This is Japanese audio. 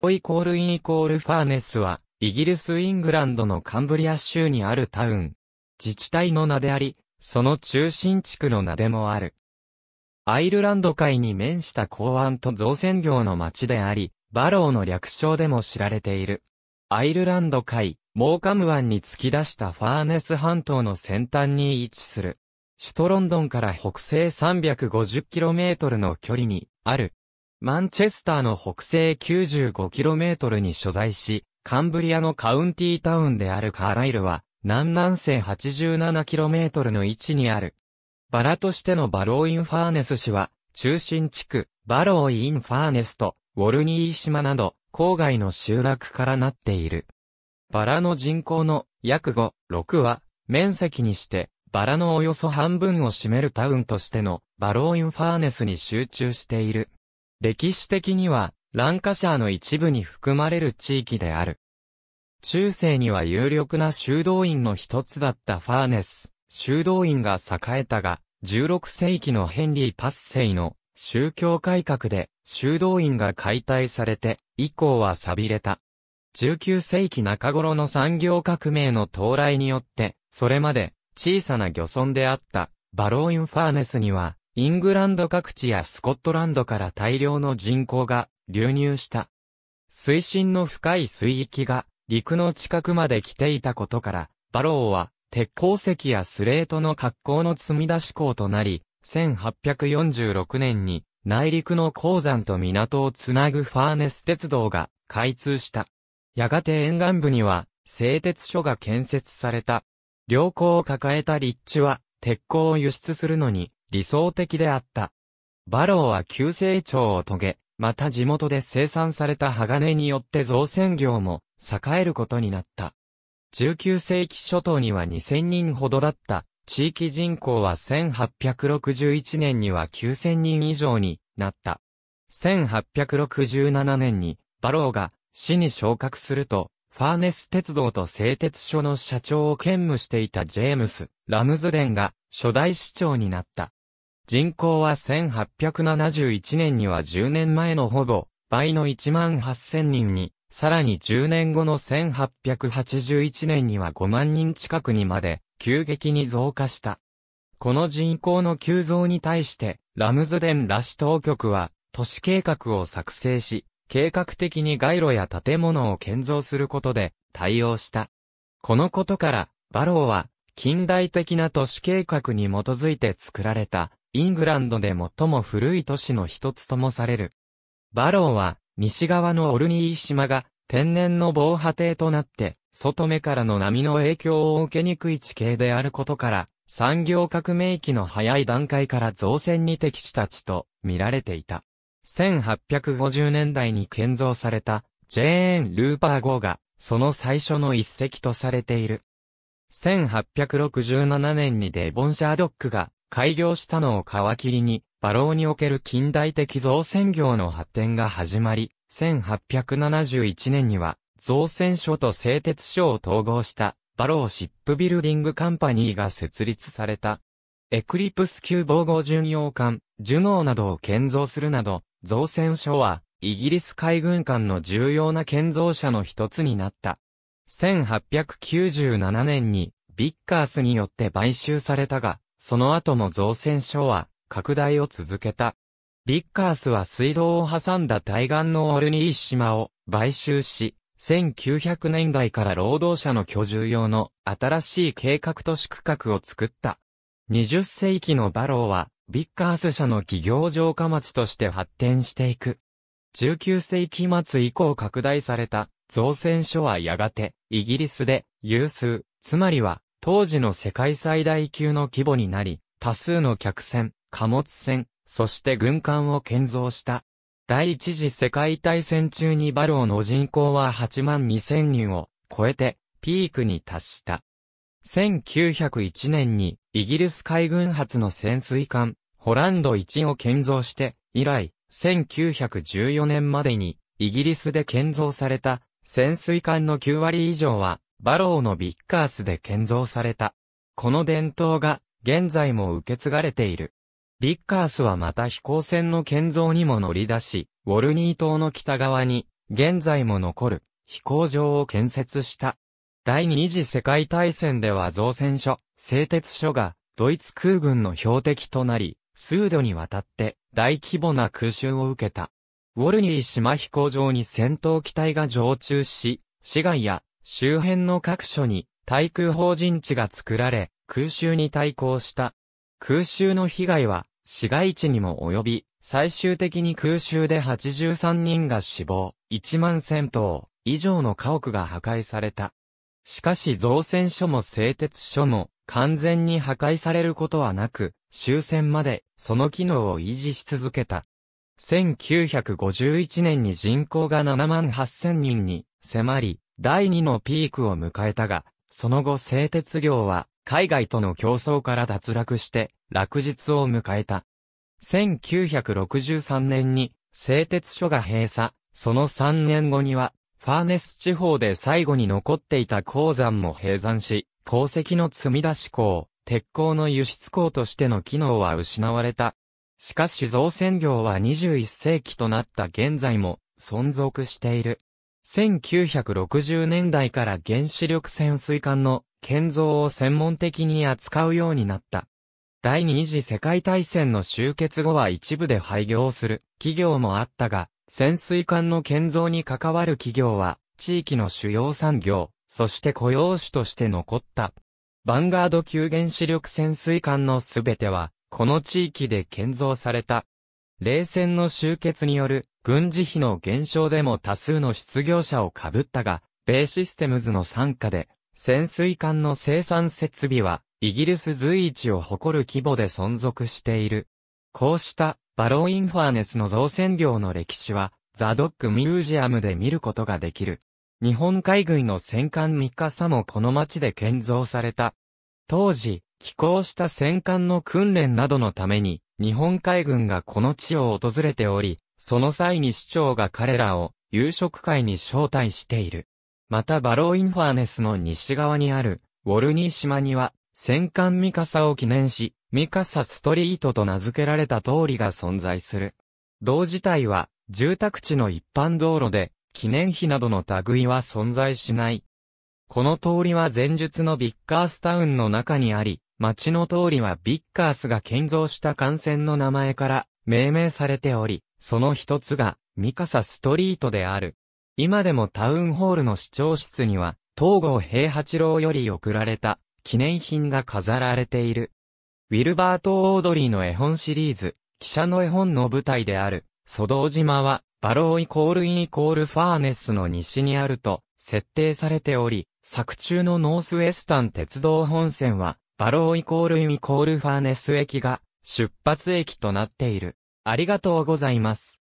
オイコールインイコールファーネスは、イギリス・イングランドのカンブリア州にあるタウン。自治体の名であり、その中心地区の名でもある。アイルランド海に面した港湾と造船業の町であり、バローの略称でも知られている。アイルランド海、モーカム湾に突き出したファーネス半島の先端に位置する。首都ロンドンから北西 350km の距離にあるマンチェスターの北西 95km に所在し、カンブリアのカウンティータウンであるカーライルは、南南西 87km の位置にある。バラとしてのバローインファーネス市は、中心地区、バローインファーネスと、ウォルニー島など、郊外の集落からなっている。バラの人口の約5、6は、面積にして、バラのおよそ半分を占めるタウンとしての、バローインファーネスに集中している。歴史的には、ランカシャーの一部に含まれる地域である。中世には有力な修道院の一つだったファーネス、修道院が栄えたが、16世紀のヘンリー・パッセイの宗教改革で修道院が解体されて、以降は錆びれた。19世紀中頃の産業革命の到来によって、それまで小さな漁村であったバローインファーネスにはイングランド各地やスコットランドから大量の人口が流入した。水深の深い水域が陸の近くまで来ていたことから、バローは鉄鉱石やスレートの格好の積み出し港となり、1846年に内陸の鉱山と港をつなぐファーネス鉄道が開通した。やがて沿岸部には製鉄所が建設された。良好を抱えた立地は鉄鋼を輸出するのに理想的であった。バローは急成長を遂げ、また地元で生産された鋼によって造船業も栄えることになった。19世紀初頭には2000人ほどだった地域人口は1861年には9000人以上になった。1867年にバローが市に昇格すると、ファーネス鉄道と製鉄所の社長を兼務していたジェームス・ラムズデンが初代市長になった。人口は1871年には10年前のほぼ倍の1万8000人に、さらに10年後の1881年には5万人近くにまで急激に増加した。この人口の急増に対して、ラムズデンラシ当局は都市計画を作成し、計画的に街路や建物を建造することで対応した。このことから、バローは近代的な都市計画に基づいて作られたイングランドで最も古い都市の一つともされる。バローは、西側のオルニー島が、天然の防波堤となって、外目からの波の影響を受けにくい地形であることから、産業革命期の早い段階から造船に適した地と見られていた。1850年代に建造されたジェーン・ルーパー号がその最初の一石とされている。1867年にデボンシャードックが開業したのを皮切りに、馬ーにおける近代的造船業の発展が始まり、1871年には、造船所と製鉄所を統合した、バローシップビルディングカンパニーが設立された。エクリプス級防護巡洋艦、ジュノーなどを建造するなど、造船所は、イギリス海軍艦の重要な建造者の一つになった。1897年に、ビッカースによって買収されたが、その後も造船所は拡大を続けた。ビッカースは水道を挟んだ対岸のオルニー島を買収し、1900年代から労働者の居住用の新しい計画都市区画を作った。20世紀のバローは、ビッカース社の企業城下町として発展していく。19世紀末以降拡大された造船所はやがて、イギリスで有数、つまりは当時の世界最大級の規模になり、多数の客船、貨物船、そして軍艦を建造した。第一次世界大戦中にバローの人口は8万2000人を超えてピークに達した。1901年にイギリス海軍発の潜水艦ホランド1を建造して以来1914年までにイギリスで建造された潜水艦の9割以上はバローのビッカースで建造された。この伝統が、現在も受け継がれている。ビッカースはまた飛行船の建造にも乗り出し、ウォルニー島の北側に、現在も残る、飛行場を建設した。第二次世界大戦では造船所、製鉄所が、ドイツ空軍の標的となり、数度にわたって大規模な空襲を受けた。ウォルニー島飛行場に戦闘機体が常駐し、市街や周辺の各所に対空法人地が作られ、空襲に対抗した。空襲の被害は市街地にも及び、最終的に空襲で83人が死亡、1万1000以上の家屋が破壊された。しかし造船所も製鉄所も完全に破壊されることはなく、終戦までその機能を維持し続けた。1951年に人口が7万8000人に迫り、第2のピークを迎えたが、その後製鉄業は海外との競争から脱落して落日を迎えた。1963年に製鉄所が閉鎖、その3年後にはファーネス地方で最後に残っていた鉱山も閉山し、鉱石の積み出し港、鉄鋼の輸出港としての機能は失われた。しかし造船業は21世紀となった現在も存続している。1960年代から原子力潜水艦の建造を専門的に扱うようになった。第二次世界大戦の終結後は一部で廃業する企業もあったが、潜水艦の建造に関わる企業は、地域の主要産業、そして雇用主として残った。ヴァンガード級原子力潜水艦のすべては、この地域で建造された。冷戦の終結による軍事費の減少でも多数の失業者を被ったが、米システムズの参加で、潜水艦の生産設備は、イギリス随一を誇る規模で存続している。こうしたバローインファーネスの造船業の歴史は、ザドックミュージアムで見ることができる。日本海軍の戦艦ミカサもこの町で建造された。当時、寄港した戦艦の訓練などのために、日本海軍がこの地を訪れており、その際に市長が彼らを夕食会に招待している。またバローインファーネスの西側にあるウォルニー島には戦艦ミカサを記念し、ミカサストリートと名付けられた通りが存在する。同自体は住宅地の一般道路で記念碑などの類は存在しない。この通りは前述のビッカースタウンの中にあり、町の通りはビッカースが建造した幹線の名前から命名されており、その一つがミカサストリートである。今でもタウンホールの市長室には、東郷平八郎より贈られた記念品が飾られている。ウィルバート・オードリーの絵本シリーズ、記者の絵本の舞台である、蘇道島は、バローイコールイコールファーネスの西にあると設定されており、作中のノースウェスタン鉄道本線は、バローイコールイミコールファーネス駅が出発駅となっている。ありがとうございます。